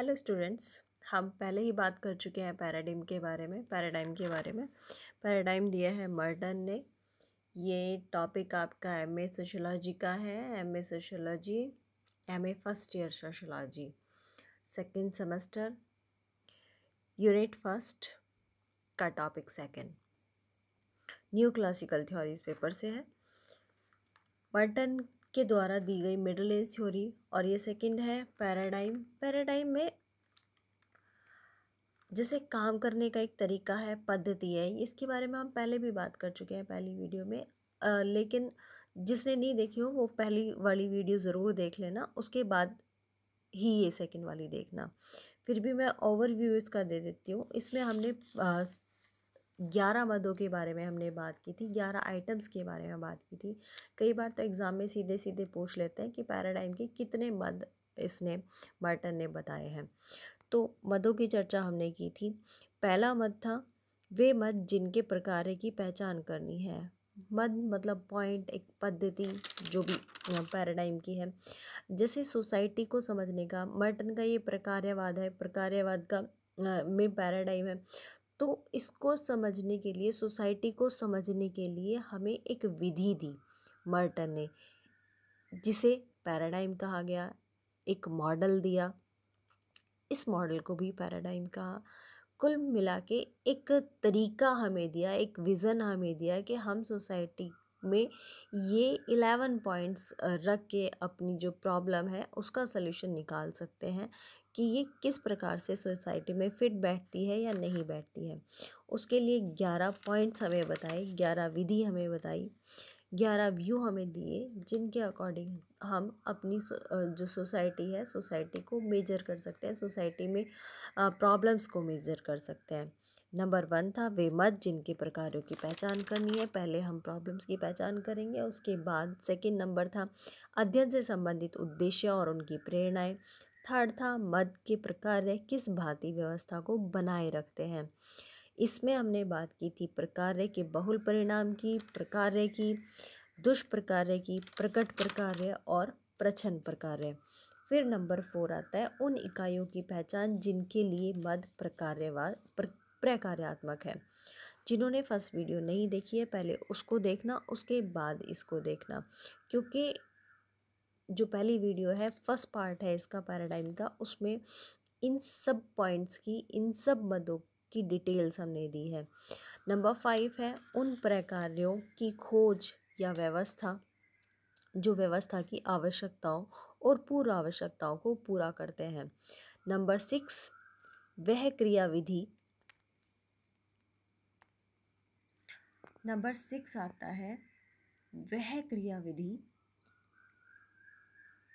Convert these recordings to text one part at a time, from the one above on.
hello students हम पहले ही बात कर चुके हैं पैराडाइम के बारे में पैराडाइम के बारे में पैराडाइम दिया है मर्डन ने ये टॉपिक आपका एम ए सोशोलॉजी का है M A sociology M A first year sociology second semester unit first का topic second new classical theories paper से है मर्टन के द्वारा दी गई मिडल एज थ्योरी और ये सेकंड है पैराडाइम पैराडाइम में जैसे काम करने का एक तरीका है पद्धति है इसके बारे में हम पहले भी बात कर चुके हैं पहली वीडियो में आ, लेकिन जिसने नहीं देखी हो वो पहली वाली वीडियो ज़रूर देख लेना उसके बाद ही ये सेकंड वाली देखना फिर भी मैं ओवरव्यू इसका दे देती हूँ इसमें हमने ग्यारह मदों के बारे में हमने बात की थी ग्यारह आइटम्स के बारे में बात की थी कई बार तो एग्ज़ाम में सीधे सीधे पूछ लेते हैं कि पैराडाइम के कितने मद इसने मर्टन ने बताए हैं तो मदों की चर्चा हमने की थी पहला मद था वे मद जिनके प्रकार की पहचान करनी है मद मतलब पॉइंट एक पद्धति जो भी पैराडाइम की है जैसे सोसाइटी को समझने का मर्टन का ये प्रकार्यवाद है प्रकार्यवाद का में पैराडाइम है तो इसको समझने के लिए सोसाइटी को समझने के लिए हमें एक विधि दी मर्टन ने जिसे पैराडाइम कहा गया एक मॉडल दिया इस मॉडल को भी पैराडाइम कहा कुल मिला के एक तरीका हमें दिया एक विज़न हमें दिया कि हम सोसाइटी में ये इलेवन पॉइंट्स रख के अपनी जो प्रॉब्लम है उसका सलूशन निकाल सकते हैं कि ये किस प्रकार से सोसाइटी में फिट बैठती है या नहीं बैठती है उसके लिए ग्यारह पॉइंट्स हमें बताए ग्यारह विधि हमें बताई ग्यारह व्यू हमें दिए जिनके अकॉर्डिंग हम अपनी जो सोसाइटी है सोसाइटी को मेजर कर सकते हैं सोसाइटी में प्रॉब्लम्स को मेजर कर सकते हैं नंबर वन था वे मत जिनके प्रकारों की पहचान करनी है पहले हम प्रॉब्लम्स की पहचान करेंगे उसके बाद सेकंड नंबर था अध्ययन से संबंधित उद्देश्य और उनकी प्रेरणाएं थर्ड था मद के प्रकार किस भांति व्यवस्था को बनाए रखते हैं इसमें हमने बात की थी प्रकार्य के बहुल परिणाम की प्रकार्य की दुष्प्रकार्य की प्रकट प्रकार्य और प्रछन प्रकार्य फिर नंबर फोर आता है उन इकाइयों की पहचान जिनके लिए मद प्रकार्यवाद प्र, प्रकार्यात्मक है जिन्होंने फर्स्ट वीडियो नहीं देखी है पहले उसको देखना उसके बाद इसको देखना क्योंकि जो पहली वीडियो है फर्स्ट पार्ट है इसका पैराडाइम का उसमें इन सब पॉइंट्स की इन सब मदों की डिटेल्स हमने दी है नंबर फाइव है उन प्रकार्यों की खोज या व्यवस्था जो व्यवस्था की आवश्यकताओं और पूर्व आवश्यकताओं को पूरा करते हैं नंबर सिक्स वह क्रियाविधि नंबर सिक्स आता है वह क्रियाविधि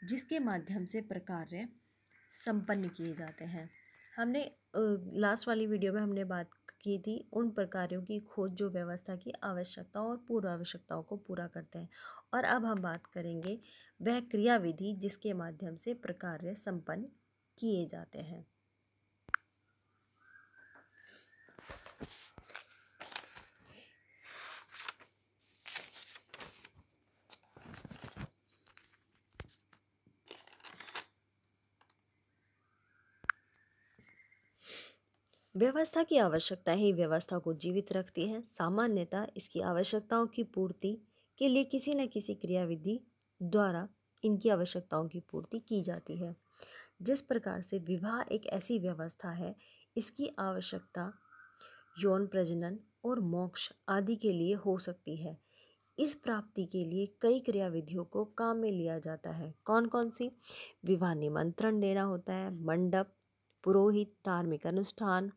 जिसके माध्यम से प्रकार्य संपन्न किए जाते हैं हमने लास्ट वाली वीडियो में हमने बात की थी उन प्रकारों की खोज जो व्यवस्था की आवश्यकताओं और पूर्व आवश्यकताओं को पूरा करते हैं और अब हम बात करेंगे वह क्रियाविधि जिसके माध्यम से प्रकार्य संपन्न किए जाते हैं व्यवस्था की आवश्यकता ही व्यवस्था को जीवित रखती है सामान्यतः इसकी आवश्यकताओं की पूर्ति के लिए किसी न किसी क्रियाविधि द्वारा इनकी आवश्यकताओं की पूर्ति की जाती है जिस प्रकार से विवाह एक ऐसी व्यवस्था है इसकी आवश्यकता यौन प्रजनन और मोक्ष आदि के लिए हो सकती है इस प्राप्ति के लिए कई क्रियाविधियों को काम में लिया जाता है कौन कौन सी विवाह निमंत्रण देना होता है मंडप पुरोहित धार्मिक अनुष्ठान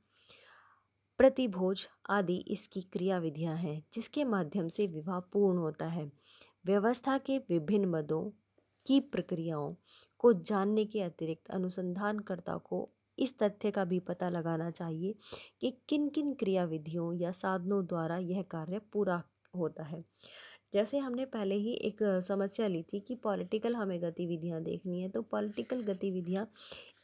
प्रतिभोज आदि इसकी क्रियाविधियां हैं जिसके माध्यम से विवाह पूर्ण होता है व्यवस्था के विभिन्न मदों की प्रक्रियाओं को जानने के अतिरिक्त अनुसंधानकर्ता को इस तथ्य का भी पता लगाना चाहिए कि किन किन क्रियाविधियों या साधनों द्वारा यह कार्य पूरा होता है जैसे हमने पहले ही एक समस्या ली थी कि पॉलिटिकल हमें गतिविधियां देखनी है तो पॉलिटिकल गतिविधियां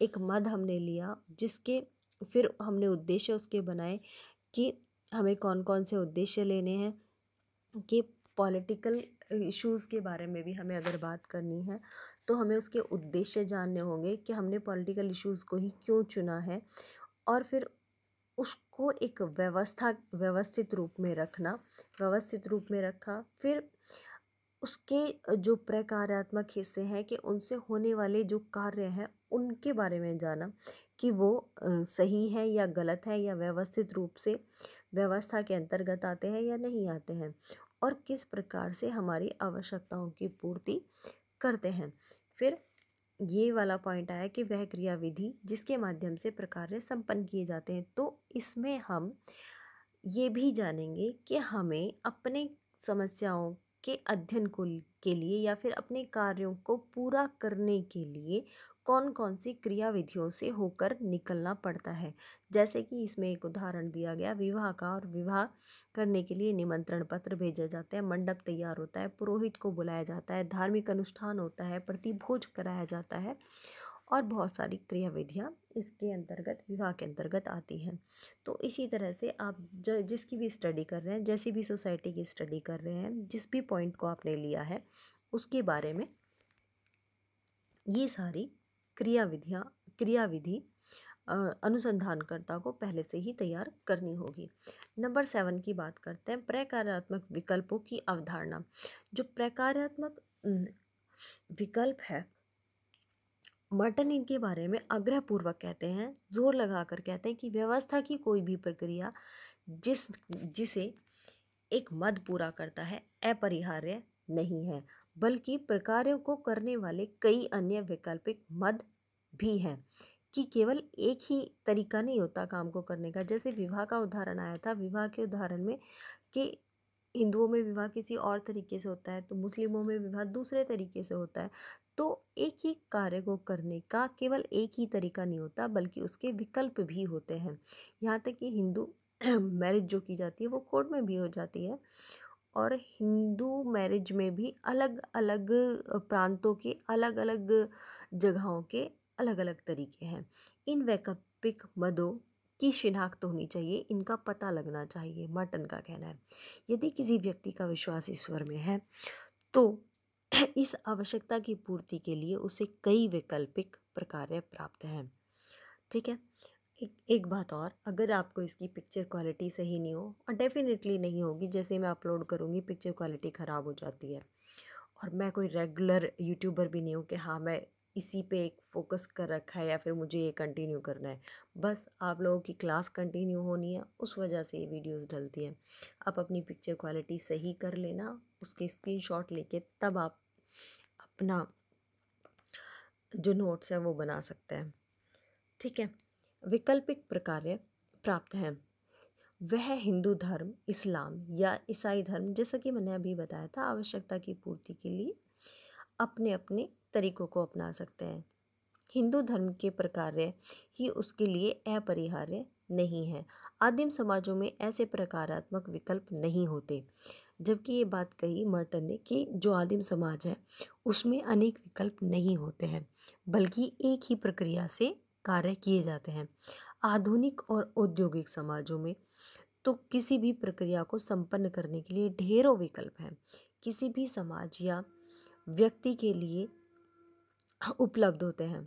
एक मद हमने लिया जिसके फिर हमने उद्देश्य उसके बनाए कि हमें कौन कौन से उद्देश्य लेने हैं कि पॉलिटिकल इश्यूज़ के बारे में भी हमें अगर बात करनी है तो हमें उसके उद्देश्य जानने होंगे कि हमने पॉलिटिकल इश्यूज़ को ही क्यों चुना है और फिर उसको एक व्यवस्था व्यवस्थित रूप में रखना व्यवस्थित रूप में रखा फिर उसके जो प्रकारात्मक हिस्से हैं कि उनसे होने वाले जो कार्य हैं उनके बारे में जाना कि वो सही है या गलत है या व्यवस्थित रूप से व्यवस्था के अंतर्गत आते हैं या नहीं आते हैं और किस प्रकार से हमारी आवश्यकताओं की पूर्ति करते हैं फिर ये वाला पॉइंट आया कि वह क्रियाविधि जिसके माध्यम से प्रकार्य संपन्न किए जाते हैं तो इसमें हम ये भी जानेंगे कि हमें अपने समस्याओं के अध्ययन को के लिए या फिर अपने कार्यों को पूरा करने के लिए कौन कौन सी क्रियाविधियों से होकर निकलना पड़ता है जैसे कि इसमें एक उदाहरण दिया गया विवाह का और विवाह करने के लिए निमंत्रण पत्र भेजा जाता है मंडप तैयार होता है पुरोहित को बुलाया जाता है धार्मिक अनुष्ठान होता है प्रतिभोज कराया जाता है और बहुत सारी क्रियाविधियाँ इसके अंतर्गत विवाह के अंतर्गत आती हैं तो इसी तरह से आप ज जिसकी भी स्टडी कर रहे हैं जैसी भी सोसाइटी की स्टडी कर रहे हैं जिस भी पॉइंट को आपने लिया है उसके बारे में ये सारी क्रियाविधियाँ क्रियाविधि अनुसंधानकर्ता को पहले से ही तैयार करनी होगी नंबर सेवन की बात करते हैं प्रकार्यात्मक विकल्पों की अवधारणा जो प्रकार्यात्मक विकल्प है मर्टन इनके बारे में आग्रहपूर्वक कहते हैं जोर लगाकर कहते हैं कि व्यवस्था की कोई भी प्रक्रिया जिस जिसे एक मद पूरा करता है अपरिहार्य नहीं है बल्कि प्रकारों को करने वाले कई अन्य वैकल्पिक मद भी हैं कि केवल एक ही तरीका नहीं होता काम को करने का जैसे विवाह का उदाहरण आया था विवाह के उदाहरण में कि हिंदुओं में विवाह किसी और तरीके से होता है तो मुस्लिमों में विवाह दूसरे तरीके से होता है तो एक ही कार्य को करने का केवल एक ही तरीका नहीं होता बल्कि उसके विकल्प भी होते हैं यहाँ तक कि हिंदू मैरिज जो की जाती है वो कोर्ट में भी हो जाती है और हिंदू मैरिज में भी अलग अलग प्रांतों के अलग अलग जगहों के अलग अलग तरीके हैं इन वैकल्पिक मदों की शिनाख्त होनी चाहिए इनका पता लगना चाहिए मटन का कहना है यदि किसी व्यक्ति का विश्वास ईश्वर में है तो इस आवश्यकता की पूर्ति के लिए उसे कई वैकल्पिक प्रकार प्राप्त हैं ठीक है एक एक बात और अगर आपको इसकी पिक्चर क्वालिटी सही नहीं हो और डेफ़िनेटली नहीं होगी जैसे मैं अपलोड करूँगी पिक्चर क्वालिटी ख़राब हो जाती है और मैं कोई रेगुलर यूट्यूबर भी नहीं हूँ कि हाँ मैं इसी पे एक फोकस कर रखा है या फिर मुझे ये कंटिन्यू करना है बस आप लोगों की क्लास कंटिन्यू होनी है उस वजह से ये वीडियोस डलती हैं आप अपनी पिक्चर क्वालिटी सही कर लेना उसके स्क्रीनशॉट लेके तब आप अपना जो नोट्स हैं वो बना सकते हैं ठीक है वैकल्पिक प्रकार्य प्राप्त हैं वह हिंदू धर्म इस्लाम या ईसाई धर्म जैसा कि मैंने अभी बताया था आवश्यकता की पूर्ति के लिए अपने अपने तरीकों को अपना सकते हैं हिंदू धर्म के प्रकार्य ही उसके लिए अपरिहार्य नहीं है आदिम समाजों में ऐसे प्रकारात्मक विकल्प नहीं होते जबकि ये बात कही मर्टन ने कि जो आदिम समाज है उसमें अनेक विकल्प नहीं होते हैं बल्कि एक ही प्रक्रिया से कार्य किए जाते हैं आधुनिक और औद्योगिक समाजों में तो किसी भी प्रक्रिया को संपन्न करने के लिए ढेरों विकल्प हैं किसी भी समाज या व्यक्ति के लिए उपलब्ध होते हैं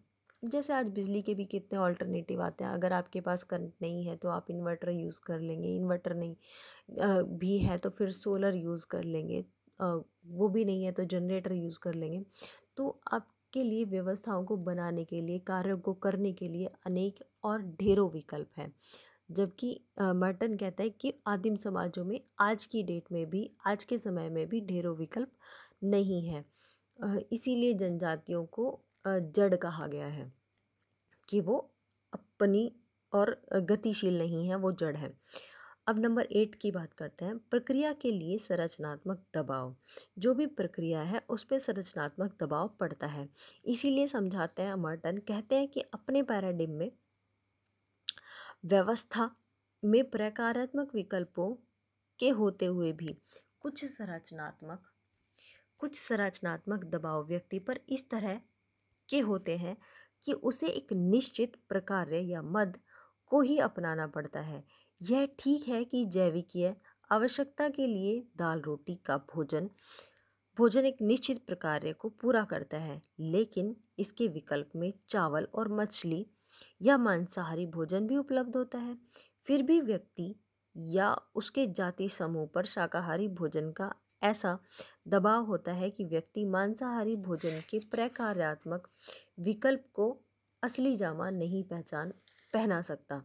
जैसे आज बिजली के भी कितने ऑल्टरनेटिव आते हैं अगर आपके पास करंट नहीं है तो आप इन्वर्टर यूज़ कर लेंगे इन्वर्टर नहीं भी है तो फिर सोलर यूज़ कर लेंगे वो भी नहीं है तो जनरेटर यूज़ कर लेंगे तो आप के लिए व्यवस्थाओं को बनाने के लिए कार्यों को करने के लिए अनेक और ढेरों विकल्प हैं जबकि मर्टन कहता है कि आदिम समाजों में आज की डेट में भी आज के समय में भी ढेरों विकल्प नहीं है इसीलिए जनजातियों को जड़ कहा गया है कि वो अपनी और गतिशील नहीं है वो जड़ है अब नंबर एट की बात करते हैं प्रक्रिया के लिए संरचनात्मक दबाव जो भी प्रक्रिया है उस पर संरचनात्मक दबाव पड़ता है इसीलिए समझाते हैं अमर्टन कहते हैं कि अपने पैराडिम में व्यवस्था में प्रकारात्मक विकल्पों के होते हुए भी कुछ संरचनात्मक कुछ संरचनात्मक दबाव व्यक्ति पर इस तरह के होते हैं कि उसे एक निश्चित प्रकार या मद को ही अपनाना पड़ता है यह ठीक है कि जैविकीय आवश्यकता के लिए दाल रोटी का भोजन भोजन एक निश्चित प्रकार को पूरा करता है लेकिन इसके विकल्प में चावल और मछली या मांसाहारी भोजन भी उपलब्ध होता है फिर भी व्यक्ति या उसके जाति समूह पर शाकाहारी भोजन का ऐसा दबाव होता है कि व्यक्ति मांसाहारी भोजन के प्रकार्यात्मक विकल्प को असली जामा नहीं पहचान पहना सकता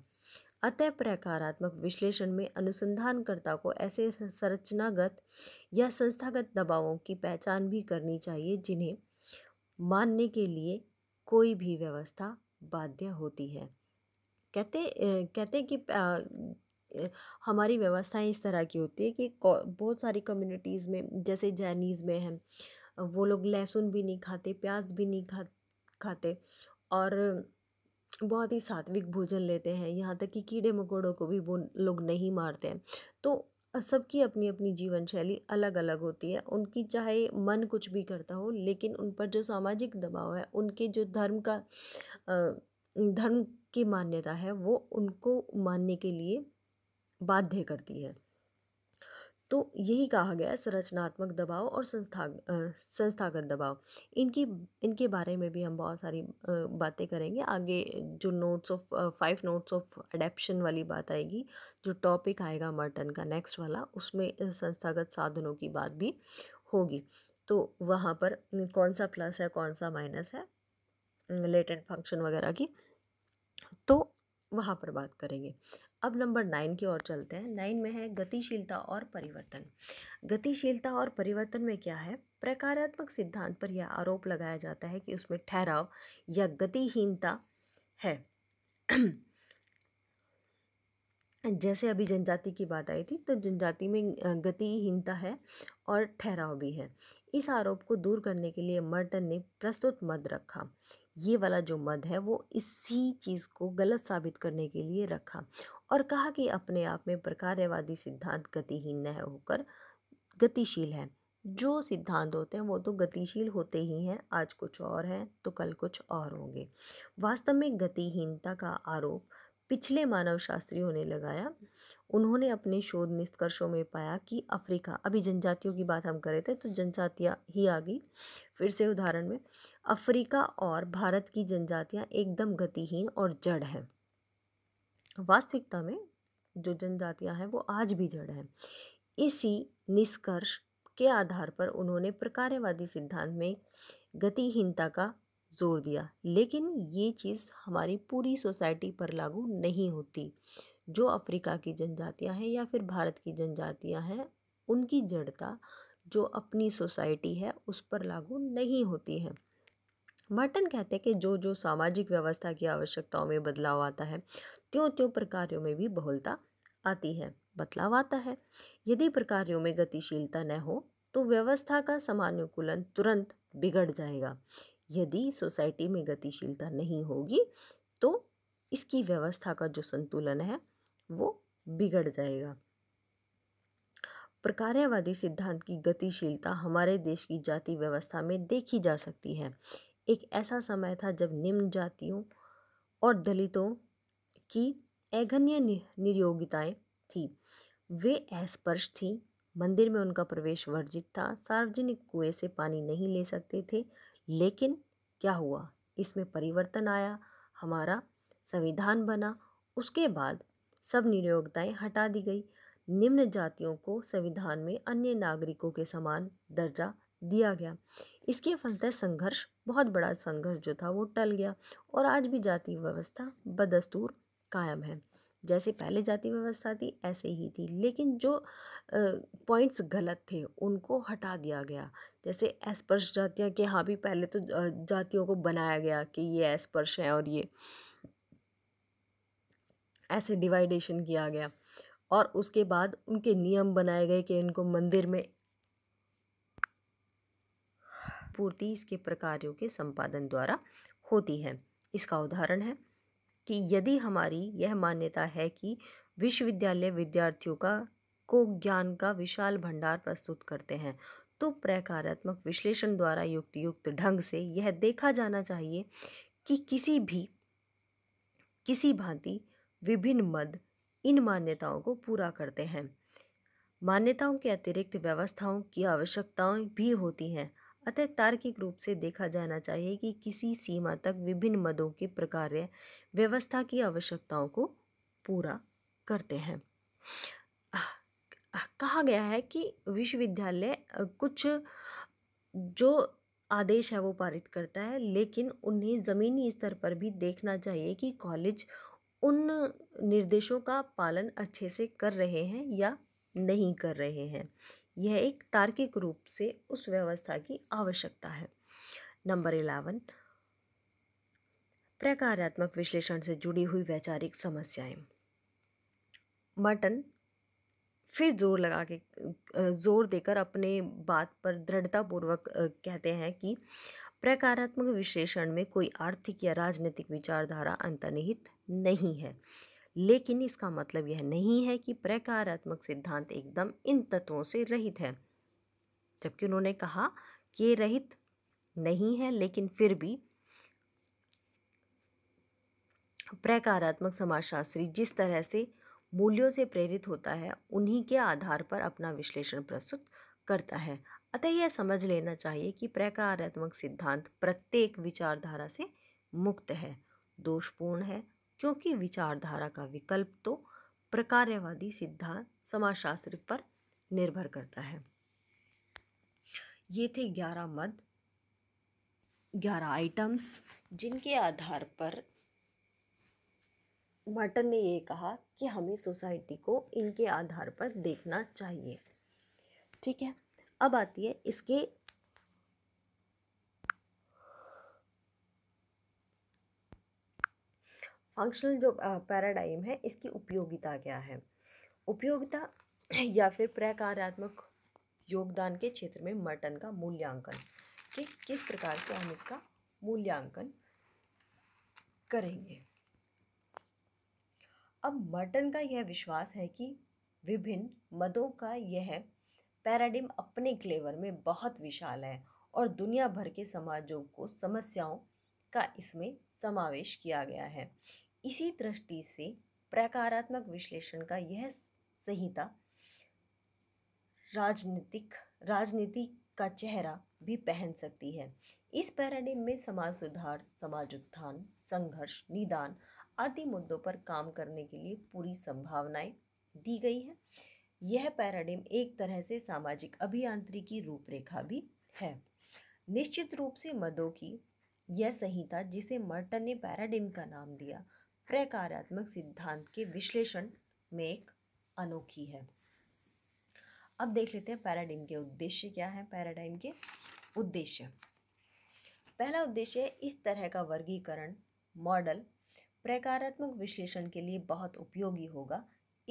अतः प्रकारात्मक विश्लेषण में अनुसंधानकर्ता को ऐसे संरचनागत या संस्थागत दबावों की पहचान भी करनी चाहिए जिन्हें मानने के लिए कोई भी व्यवस्था बाध्य होती है कहते कहते कि हमारी व्यवस्थाएं इस तरह की होती है कि बहुत सारी कम्युनिटीज़ में जैसे जैनीज़ में हैं वो लोग लहसुन भी नहीं खाते प्याज भी नहीं खा खाते और बहुत ही सात्विक भोजन लेते हैं यहाँ तक कि कीड़े मकोड़ों को भी वो लोग नहीं मारते हैं तो सबकी अपनी अपनी जीवन शैली अलग अलग होती है उनकी चाहे मन कुछ भी करता हो लेकिन उन पर जो सामाजिक दबाव है उनके जो धर्म का धर्म की मान्यता है वो उनको मानने के लिए बाध्य करती है तो यही कहा गया है संरचनात्मक दबाव और संस्था संस्थागत दबाव इनकी इनके बारे में भी हम बहुत सारी बातें करेंगे आगे जो notes of five notes of adaptation वाली बात आएगी जो टॉपिक आएगा मर्टन का नेक्स्ट वाला उसमें संस्थागत साधनों की बात भी होगी तो वहाँ पर कौन सा प्लस है कौन सा माइनस है लेटेंट फंक्शन वगैरह की तो वहाँ पर बात करेंगे अब नंबर नाइन की ओर चलते हैं नाइन में है गतिशीलता और परिवर्तन गतिशीलता और परिवर्तन में क्या है प्रकारात्मक सिद्धांत पर यह आरोप लगाया जाता है कि उसमें ठहराव या गतिहीनता है जैसे अभी जनजाति की बात आई थी तो जनजाति में गतिहीनता है और ठहराव भी है इस आरोप को दूर करने के लिए मर्टन ने प्रस्तुत मत रखा ये वाला जो मद है वो इसी चीज़ को गलत साबित करने के लिए रखा और कहा कि अपने आप में प्रकार्यवादी सिद्धांत गतिहीन न होकर गतिशील है जो सिद्धांत होते हैं वो तो गतिशील होते ही हैं आज कुछ और हैं तो कल कुछ और होंगे वास्तव में गतिहीनता का आरोप पिछले मानव शास्त्रियों ने लगाया उन्होंने अपने शोध निष्कर्षों में पाया कि अफ्रीका अभी जनजातियों की बात हम कर रहे थे तो जनजातियाँ ही आ गई फिर से उदाहरण में अफ्रीका और भारत की जनजातियाँ एकदम गतिहीन और जड़ हैं वास्तविकता में जो जनजातियाँ हैं वो आज भी जड़ हैं इसी निष्कर्ष के आधार पर उन्होंने प्रकार्यवादी सिद्धांत में गतिहीनता का जोर दिया लेकिन ये चीज़ हमारी पूरी सोसाइटी पर लागू नहीं होती जो अफ्रीका की जनजातियां हैं या फिर भारत की जनजातियां हैं उनकी जड़ता जो अपनी सोसाइटी है उस पर लागू नहीं होती है मार्टन कहते हैं कि जो जो सामाजिक व्यवस्था की आवश्यकताओं में बदलाव आता है त्यों त्यों प्रकारों में भी बहुलता आती है बदलाव आता है यदि प्रकारियों में गतिशीलता न हो तो व्यवस्था का समानुकूलन तुरंत बिगड़ जाएगा यदि सोसाइटी में गतिशीलता नहीं होगी तो इसकी व्यवस्था का जो संतुलन है वो बिगड़ जाएगा प्रकार्यवादी सिद्धांत की गतिशीलता हमारे देश की जाति व्यवस्था में देखी जा सकती है एक ऐसा समय था जब निम्न जातियों और दलितों की अगण्य निर्योगिताएँ थी वे अस्पर्श थीं मंदिर में उनका प्रवेश वर्जित था सार्वजनिक कुएं से पानी नहीं ले सकते थे लेकिन क्या हुआ इसमें परिवर्तन आया हमारा संविधान बना उसके बाद सब निरोगताएँ हटा दी गई निम्न जातियों को संविधान में अन्य नागरिकों के समान दर्जा दिया गया इसके फलतः संघर्ष बहुत बड़ा संघर्ष जो था वो टल गया और आज भी जाति व्यवस्था बदस्तूर कायम है जैसे पहले जाति व्यवस्था थी ऐसे ही थी लेकिन जो पॉइंट्स गलत थे उनको हटा दिया गया जैसे स्पर्श जातियाँ के हाँ भी पहले तो जातियों को बनाया गया कि ये स्पर्श हैं और ये ऐसे डिवाइडेशन किया गया और उसके बाद उनके नियम बनाए गए कि इनको मंदिर में पूर्ति इसके प्रकारों के संपादन द्वारा होती है इसका उदाहरण है कि यदि हमारी यह मान्यता है कि विश्वविद्यालय विद्यार्थियों का को ज्ञान का विशाल भंडार प्रस्तुत करते हैं तो प्रकारात्मक विश्लेषण द्वारा युक्त युक्त ढंग से यह देखा जाना चाहिए कि किसी भी किसी भांति विभिन्न मद इन मान्यताओं को पूरा करते हैं मान्यताओं के अतिरिक्त व्यवस्थाओं की आवश्यकताएं भी होती हैं अतः तार्किक रूप से देखा जाना चाहिए कि किसी सीमा तक विभिन्न मदों के प्रकार व्यवस्था की आवश्यकताओं को पूरा करते हैं कहा गया है कि विश्वविद्यालय कुछ जो आदेश है वो पारित करता है लेकिन उन्हें ज़मीनी स्तर पर भी देखना चाहिए कि कॉलेज उन निर्देशों का पालन अच्छे से कर रहे हैं या नहीं कर रहे हैं यह एक तार्किक रूप से उस व्यवस्था की आवश्यकता है नंबर इलेवन प्रकारात्मक विश्लेषण से जुड़ी हुई वैचारिक समस्याएं मटन फिर जोर लगा के जोर देकर अपने बात पर दृढ़तापूर्वक कहते हैं कि प्रकारात्मक विश्लेषण में कोई आर्थिक या राजनीतिक विचारधारा अंतर्निहित नहीं है लेकिन इसका मतलब यह नहीं है कि प्रकारात्मक सिद्धांत एकदम इन तत्वों से रहित है जबकि उन्होंने कहा कि रहित नहीं है लेकिन फिर भी प्रकारात्मक समाजशास्त्री जिस तरह से मूल्यों से प्रेरित होता है उन्हीं के आधार पर अपना विश्लेषण प्रस्तुत करता है अतः यह समझ लेना चाहिए कि प्रकारात्मक सिद्धांत प्रत्येक विचारधारा से मुक्त है दोषपूर्ण है क्योंकि विचारधारा का विकल्प तो प्रकार्यवादी सिद्धांत समाजशास्त्र पर निर्भर करता है ये थे ग्यारह मद ग्यारह आइटम्स जिनके आधार पर मटन ने ये कहा कि हमें सोसाइटी को इनके आधार पर देखना चाहिए ठीक है अब आती है इसके फंक्शनल जो पैराडाइम है इसकी उपयोगिता क्या है उपयोगिता या फिर प्रकारात्मक योगदान के क्षेत्र में मर्टन का मूल्यांकन कि किस प्रकार से हम इसका मूल्यांकन करेंगे अब मर्टन का यह विश्वास है कि विभिन्न मदों का यह पैराडिम अपने क्लेवर में बहुत विशाल है और दुनिया भर के समाजों को समस्याओं का इसमें समावेश किया गया है इसी दृष्टि से प्रकारात्मक विश्लेषण का यह संहिता राजनीतिक राजनीति का चेहरा भी पहन सकती है इस पैराडिम में समाज सुधार समाज उत्थान संघर्ष निदान आदि मुद्दों पर काम करने के लिए पूरी संभावनाएं दी गई हैं यह पैराडिम एक तरह से सामाजिक अभियांत्रिकी रूपरेखा भी है निश्चित रूप से मदों की यह संहिता जिसे मर्टन ने पैराडिम का नाम दिया प्रकारात्मक सिद्धांत के विश्लेषण में एक अनोखी है अब देख लेते हैं पैराडिम के उद्देश्य क्या है पैराडाइम के उद्देश्य पहला उद्देश्य है इस तरह का वर्गीकरण मॉडल प्रकारात्मक विश्लेषण के लिए बहुत उपयोगी होगा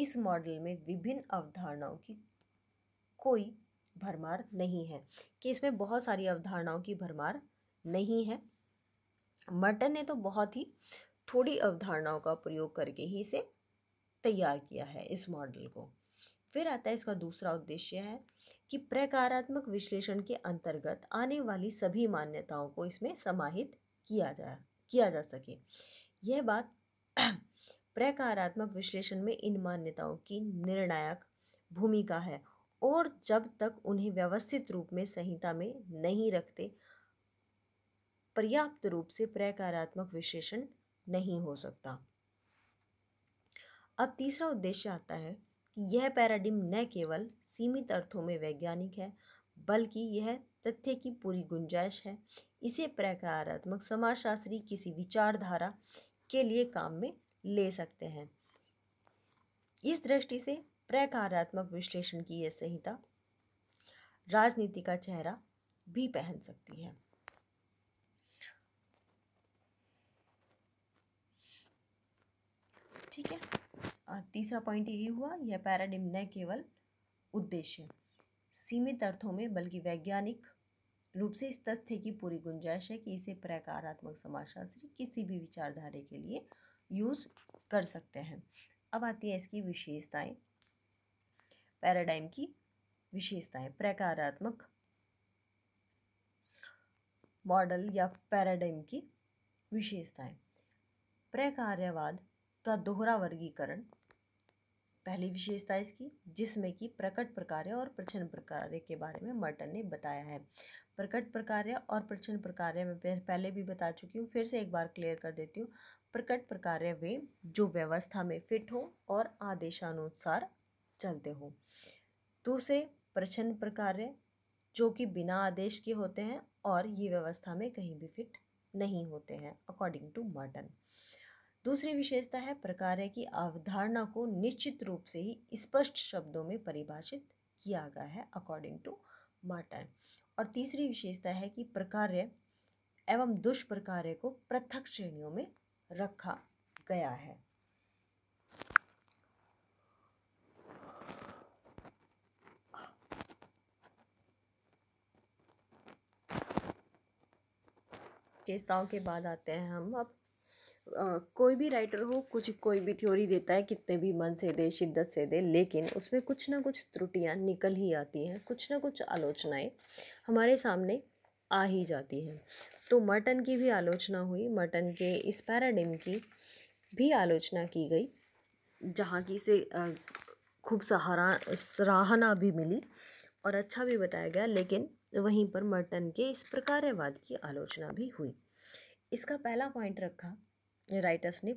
इस मॉडल में विभिन्न अवधारणाओं की कोई भरमार नहीं है कि इसमें बहुत सारी अवधारणाओं की भरमार नहीं है मटन ने तो बहुत ही थोड़ी अवधारणाओं का प्रयोग करके ही इसे तैयार किया है इस मॉडल को फिर आता है इसका दूसरा उद्देश्य है कि प्रकारात्मक विश्लेषण के अंतर्गत आने वाली सभी मान्यताओं को इसमें समाहित किया जा किया जा सके यह बात प्रकारात्मक विश्लेषण में इन मान्यताओं की निर्णायक भूमिका है और जब तक उन्हें व्यवस्थित रूप में संहिता में नहीं रखते पर्याप्त रूप से प्रकारात्मक विश्लेषण नहीं हो सकता अब तीसरा उद्देश्य आता है कि यह पैराडिम न केवल सीमित अर्थों में वैज्ञानिक है बल्कि यह तथ्य की पूरी गुंजाइश है इसे प्रकारात्मक समाजशास्त्री किसी विचारधारा के लिए काम में ले सकते हैं इस दृष्टि से प्रकारात्मक विश्लेषण की यह संहिता राजनीति का चेहरा भी पहन सकती है ठीक है तीसरा पॉइंट यही हुआ यह पैराडिम न केवल उद्देश्य सीमित अर्थों में बल्कि वैज्ञानिक रूप से इस तथ्य की पूरी गुंजाइश है कि इसे प्रकारात्मक समाजशास्त्री किसी भी विचारधारे के लिए यूज़ कर सकते हैं अब आती है इसकी विशेषताएं पैराडाइम की विशेषताएं प्रकारात्मक मॉडल या पैराडाइम की विशेषताएं प्रकार्यवाद का दोहरा वर्गीकरण पहली विशेषता इसकी जिसमें कि प्रकट प्रकार्य और प्रचन्न प्रकार्य के बारे में मर्टन ने बताया है प्रकट प्रकार्य और प्रचन्न प्रकार्य मैं पहले भी बता चुकी हूँ फिर से एक बार क्लियर कर देती हूँ प्रकट प्रकार्य वे जो व्यवस्था में फिट हो और आदेशानुसार चलते हो दूसरे प्रचन्न प्रकार्य जो कि बिना आदेश के होते हैं और ये व्यवस्था में कहीं भी फिट नहीं होते हैं अकॉर्डिंग टू मर्टन दूसरी विशेषता है प्रकार की अवधारणा को निश्चित रूप से ही स्पष्ट शब्दों में परिभाषित किया गया है अकॉर्डिंग टू मार्टन और तीसरी विशेषता है कि प्रकार्य एवं दुष्प्रकार को पृथक श्रेणियों में रखा गया है विशेषताओं के बाद आते हैं हम अब आ, कोई भी राइटर हो कुछ कोई भी थ्योरी देता है कितने भी मन से दे शिद्दत से दे लेकिन उसमें कुछ ना कुछ त्रुटियाँ निकल ही आती हैं कुछ ना कुछ आलोचनाएँ हमारे सामने आ ही जाती हैं तो मर्टन की भी आलोचना हुई मर्टन के इस पैराडिम की भी आलोचना की गई जहाँ की से खूब सहारा सराहना भी मिली और अच्छा भी बताया गया लेकिन वहीं पर मर्टन के इस प्रकारवाद की आलोचना भी हुई इसका पहला पॉइंट रखा राइटर्स ने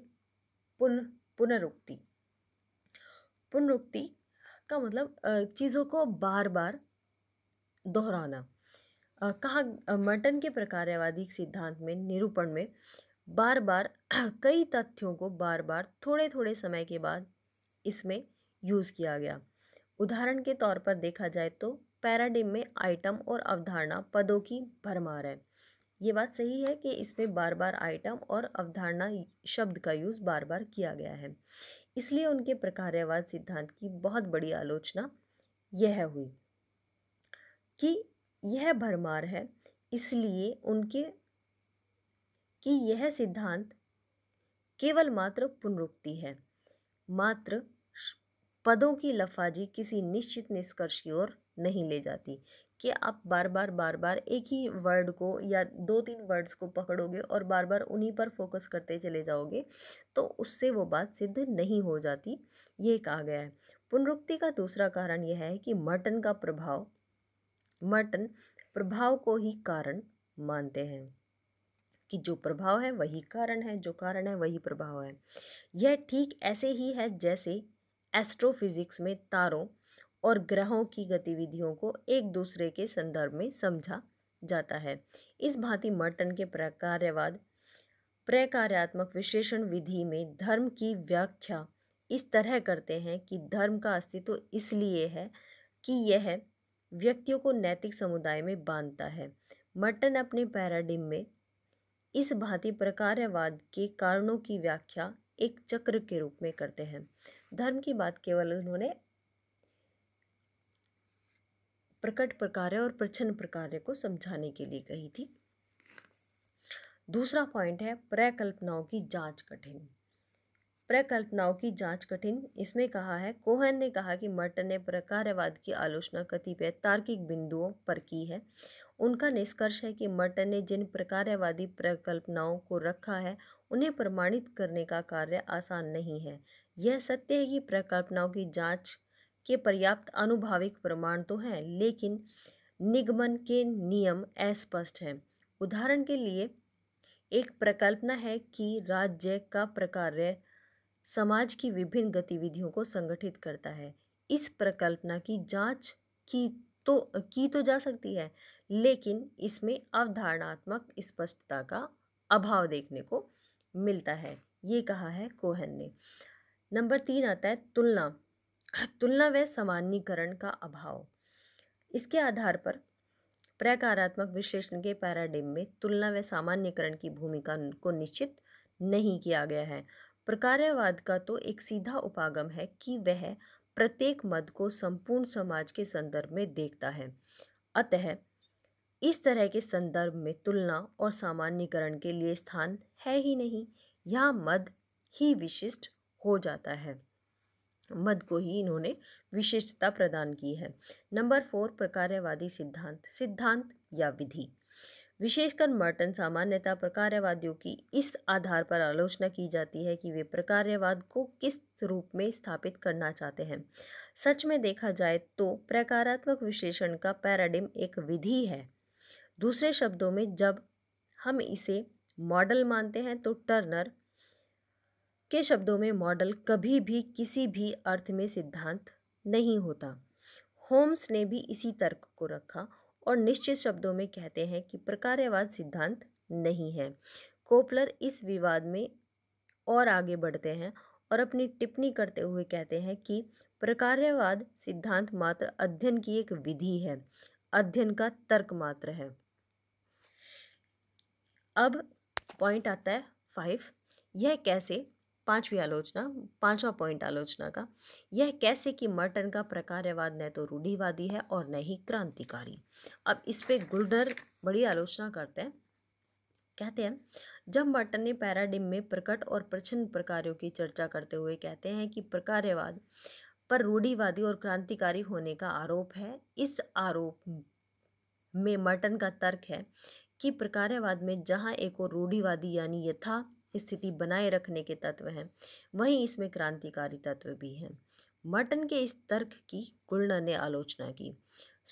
पुन पुनरुक्ति पुनरुक्ति का मतलब चीज़ों को बार बार दोहराना कहा मटन के प्रकार्यवादी सिद्धांत में निरूपण में बार बार कई तथ्यों को बार बार थोड़े थोड़े समय के बाद इसमें यूज़ किया गया उदाहरण के तौर पर देखा जाए तो पैराडिम में आइटम और अवधारणा पदों की भरमार है ये बात सही है कि इसमें बार बार आइटम और अवधारणा शब्द का यूज़ बार बार किया गया है इसलिए उनके प्रकार्यवाद सिद्धांत की बहुत बड़ी आलोचना यह हुई कि यह भरमार है इसलिए उनके कि यह सिद्धांत केवल मात्र पुनरुक्ति है मात्र पदों की लफाजी किसी निश्चित निष्कर्ष की ओर नहीं ले जाती कि आप बार बार बार बार एक ही वर्ड को या दो तीन वर्ड्स को पकड़ोगे और बार बार उन्हीं पर फोकस करते चले जाओगे तो उससे वो बात सिद्ध नहीं हो जाती ये कहा गया है पुनरुक्ति का दूसरा कारण यह है कि मटन का प्रभाव मटन प्रभाव को ही कारण मानते हैं कि जो प्रभाव है वही कारण है जो कारण है वही प्रभाव है यह ठीक ऐसे ही है जैसे एस्ट्रोफिज़िक्स में तारों और ग्रहों की गतिविधियों को एक दूसरे के संदर्भ में समझा जाता है इस भांति मर्टन के प्रकार्यवाद प्रकार्यात्मक विशेषण विधि में धर्म की व्याख्या इस तरह करते हैं कि धर्म का अस्तित्व इसलिए है कि यह व्यक्तियों को नैतिक समुदाय में बांधता है मर्टन अपने पैराडिम में इस भांति प्रकार्यवाद के कारणों की व्याख्या एक चक्र के रूप में करते हैं धर्म की बात केवल उन्होंने प्रकट प्रकार्य और प्रच्छन्न प्रकार्य को समझाने के लिए कही थी दूसरा पॉइंट है प्रकल्पनाओं की जांच कठिन प्रकल्पनाओं की जांच कठिन इसमें कहा है कोहन ने कहा कि मर्टन ने प्रकार्यवाद की आलोचना कतिपय तार्किक बिंदुओं पर की है उनका निष्कर्ष है कि मर्टन ने जिन प्रकार्यवादी प्रकल्पनाओं को रखा है उन्हें प्रमाणित करने का कार्य आसान नहीं है यह सत्य है कि प्रकल्पनाओं की जांच के पर्याप्त अनुभाविक प्रमाण तो हैं लेकिन निगमन के नियम अस्पष्ट हैं उदाहरण के लिए एक प्रकल्पना है कि राज्य का प्रकार्य समाज की विभिन्न गतिविधियों को संगठित करता है इस प्रकल्पना की जांच की तो की तो जा सकती है लेकिन इसमें अवधारणात्मक स्पष्टता का अभाव देखने को मिलता है ये कहा है कोहन ने नंबर तीन आता है तुलना तुलना व सामान्यकरण का अभाव इसके आधार पर प्रकारात्मक विश्लेषण के पैराडिम में तुलना व सामान्यकरण की भूमिका को निश्चित नहीं किया गया है प्रकार्यवाद का तो एक सीधा उपागम है कि वह प्रत्येक मद को संपूर्ण समाज के संदर्भ में देखता है अतः इस तरह के संदर्भ में तुलना और सामान्यकरण के लिए स्थान है ही नहीं यह मद ही विशिष्ट हो जाता है मद को ही इन्होंने विशिष्टता प्रदान की है नंबर फोर प्रकार्यवादी सिद्धांत सिद्धांत या विधि विशेषकर मर्टन सामान्यतः प्रकार्यवादियों की इस आधार पर आलोचना की जाती है कि वे प्रकार्यवाद को किस रूप में स्थापित करना चाहते हैं सच में देखा जाए तो प्रकारात्मक विशेषण का पैराडिम एक विधि है दूसरे शब्दों में जब हम इसे मॉडल मानते हैं तो टर्नर के शब्दों में मॉडल कभी भी किसी भी अर्थ में सिद्धांत नहीं होता होम्स ने भी इसी तर्क को रखा और निश्चित शब्दों में कहते हैं कि प्रकार्यवाद सिद्धांत नहीं है कोपलर इस विवाद में और आगे बढ़ते हैं और अपनी टिप्पणी करते हुए कहते हैं कि प्रकार्यवाद सिद्धांत मात्र अध्ययन की एक विधि है अध्ययन का तर्क मात्र है अब पॉइंट आता है फाइव यह कैसे पांचवी आलोचना पांचवा पॉइंट आलोचना का यह कैसे कि मर्टन का प्रकार्यवाद न तो रूढ़िवादी है और न ही क्रांतिकारी अब इस पर गुल्डर बड़ी आलोचना करते हैं कहते हैं जब मर्टन ने पैराडिम में प्रकट और प्रचन्न प्रकारों की चर्चा करते हुए कहते हैं कि प्रकार्यवाद पर रूढ़िवादी और क्रांतिकारी होने का आरोप है इस आरोप में मर्टन का तर्क है कि प्रकार्यवाद में जहाँ एक और रूढ़िवादी यानी यथा स्थिति बनाए रखने के तत्व हैं वहीं इसमें क्रांतिकारी तत्व भी हैं मर्टन के इस तर्क की गुल्डर ने आलोचना की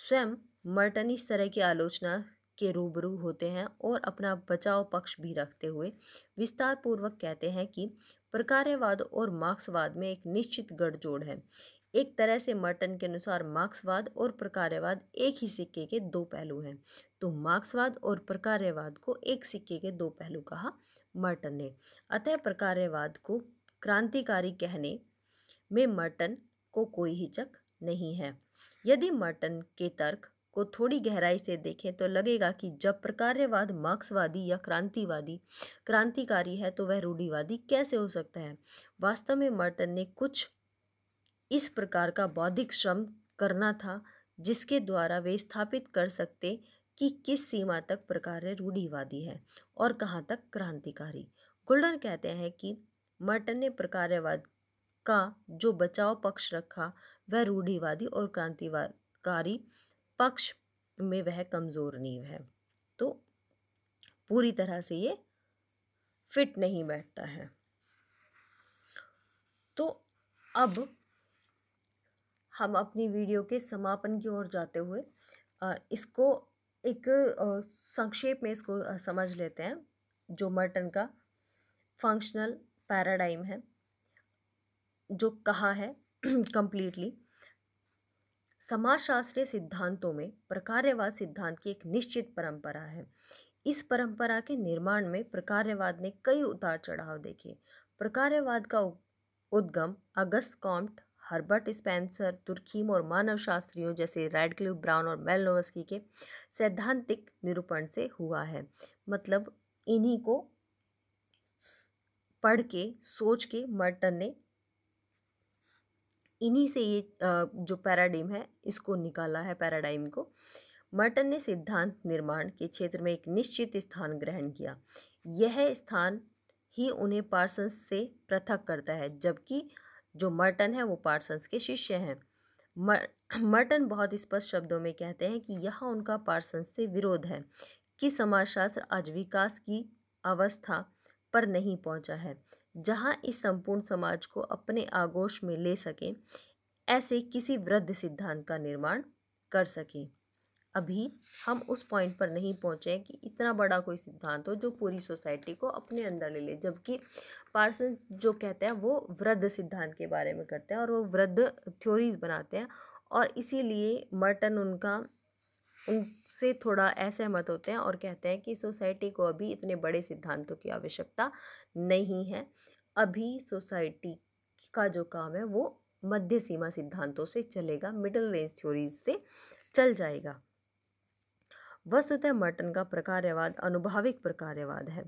स्वयं मर्टन इस तरह की आलोचना के रूबरू होते हैं और अपना बचाव पक्ष भी रखते हुए विस्तार पूर्वक कहते हैं कि प्रकार्यवाद और मार्क्सवाद में एक निश्चित गठजोड़ है एक तरह से मर्टन के अनुसार मार्क्सवाद और प्रकार्यवाद एक ही सिक्के के दो पहलू हैं तो मार्क्सवाद और प्रकार्यवाद को एक सिक्के के दो पहलू कहा मर्टन ने अतः प्रकार्यवाद को क्रांतिकारी कहने में मर्टन को कोई हिचक नहीं है यदि मर्टन के तर्क को थोड़ी गहराई से देखें तो लगेगा कि जब प्रकार्यवाद मार्क्सवादी या क्रांतिवादी क्रांतिकारी है तो वह रूढ़िवादी कैसे हो सकता है वास्तव में मर्टन ने कुछ इस प्रकार का बौद्धिक श्रम करना था जिसके द्वारा वे स्थापित कर सकते कि किस सीमा तक प्रकार रूढ़िवादी है और कहाँ तक क्रांतिकारी गोल्डन कहते हैं कि मर्टन ने प्रकार्यवाद का जो बचाव पक्ष रखा वह रूढ़िवादी और क्रांतिकारी पक्ष में वह कमज़ोर नींव है तो पूरी तरह से ये फिट नहीं बैठता है तो अब हम अपनी वीडियो के समापन की ओर जाते हुए इसको एक संक्षेप में इसको समझ लेते हैं जो मर्टन का फंक्शनल पैराडाइम है जो कहा है कंप्लीटली समाजशास्त्रीय सिद्धांतों में प्रकार्यवाद सिद्धांत की एक निश्चित परंपरा है इस परंपरा के निर्माण में प्रकार्यवाद ने कई उतार चढ़ाव देखे प्रकार्यवाद का उद्गम Auguste Comte Herbert Spencer Durkheim और मानव शास्त्रियों जैसे रेडक्लिव ब्राउन और मेलनोवस्की के सैद्धांतिक निरूपण से हुआ है मतलब इन्हीं को पढ़ के सोच के मर्टन ने इन्हीं से ये जो पैराडाइम है इसको निकाला है पैराडाइम को मर्टन ने सिद्धांत निर्माण के क्षेत्र में एक निश्चित स्थान ग्रहण किया यह स्थान ही उन्हें पार्सन्स से पृथक करता है जबकि जो मर्टन है वो पार्सन्स के शिष्य हैं मर्टन बहुत स्पष्ट शब्दों में कहते हैं कि यह उनका पार्सन्स से विरोध है कि समाजशास्त्र आज विकास की अवस्था पर नहीं पहुंचा है जहां इस संपूर्ण समाज को अपने आगोश में ले सके ऐसे किसी वृद्ध सिद्धांत का निर्माण कर सके अभी हम उस पॉइंट पर नहीं पहुँचे कि इतना बड़ा कोई सिद्धांत हो जो पूरी सोसाइटी को अपने अंदर ले ले जबकि पार्सन जो कहते हैं वो वृद्ध सिद्धांत के बारे में करते हैं और वो वृद्ध थ्योरीज बनाते हैं और इसीलिए मर्टन उनका उनसे थोड़ा असहमत होते हैं और कहते हैं कि सोसाइटी को अभी इतने बड़े सिद्धांतों की आवश्यकता नहीं है अभी सोसाइटी का जो काम है वो मध्य सीमा सिद्धांतों से चलेगा मिडिल रेंज थ्योरीज से चल जाएगा वस्तुतः मर्टन का प्रकार्यवाद अनुभाविक प्रकार्यवाद है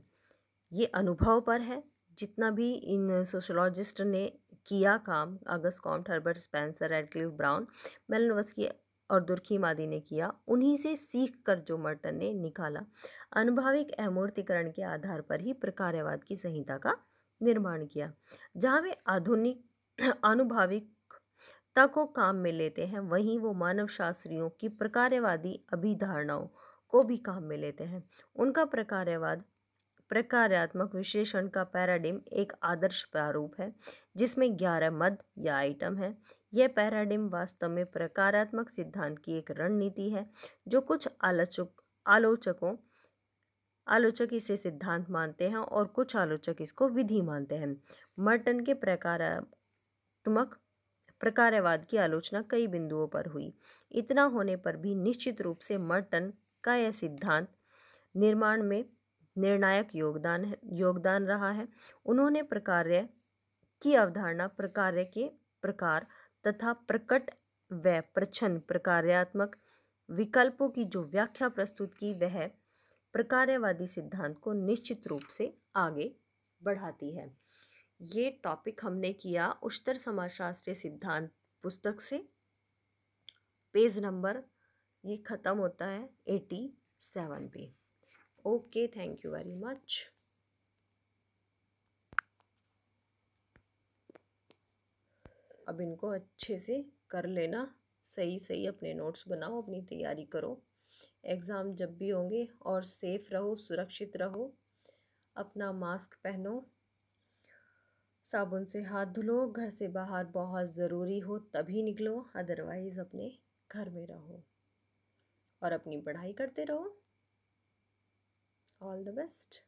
ये अनुभव पर है जितना भी इन सोशोलॉजिस्ट ने किया काम Auguste Comte Herbert Spencer Radcliffe Brown Malinowski और दुर्खीम आदि ने किया उन्हीं से सीख कर जो मर्टन ने निकाला अनुभाविक अमूर्तिकरण के आधार पर ही प्रकार्यवाद की संहिता का निर्माण किया जहाँ वे आधुनिक अनुभाविक सत्ता को काम में लेते हैं वहीं वो मानव शास्त्रियों की प्रकार्यवादी अभिधारणाओं को भी काम में लेते हैं उनका प्रकार्यवाद प्रकार्यात्मक विश्लेषण का पैराडिम एक आदर्श प्रारूप है जिसमें ग्यारह मद या आइटम है यह पैराडिम वास्तव में प्रकारात्मक सिद्धांत की एक रणनीति है जो कुछ आलोचक आलोचकों आलोचक इसे सिद्धांत मानते हैं और कुछ आलोचक इसको विधि मानते हैं मर्टन के प्रकारात्मक प्रकारवाद की आलोचना कई बिंदुओं पर हुई इतना होने पर भी निश्चित रूप से मर्टन का यह सिद्धांत निर्माण में निर्णायक योगदान है योगदान रहा है उन्होंने प्रकार्य की अवधारणा प्रकार्य के प्रकार तथा प्रकट व प्रच्छन्न प्रकार्यात्मक विकल्पों की जो व्याख्या प्रस्तुत की वह प्रकार्यवादी सिद्धांत को निश्चित रूप से आगे बढ़ाती है ये टॉपिक हमने किया उच्चतर समाजशास्त्रीय सिद्धांत पुस्तक से पेज नंबर ये ख़त्म होता है एटी सेवन पे okay thank you very much अब इनको अच्छे से कर लेना सही सही अपने नोट्स बनाओ अपनी तैयारी करो एग्ज़ाम जब भी होंगे और सेफ़ रहो सुरक्षित रहो अपना मास्क पहनो साबुन से हाथ धुलो घर से बाहर बहुत ज़रूरी हो तभी निकलो अदरवाइज़ अपने घर में रहो और अपनी पढ़ाई करते रहो ऑल द बेस्ट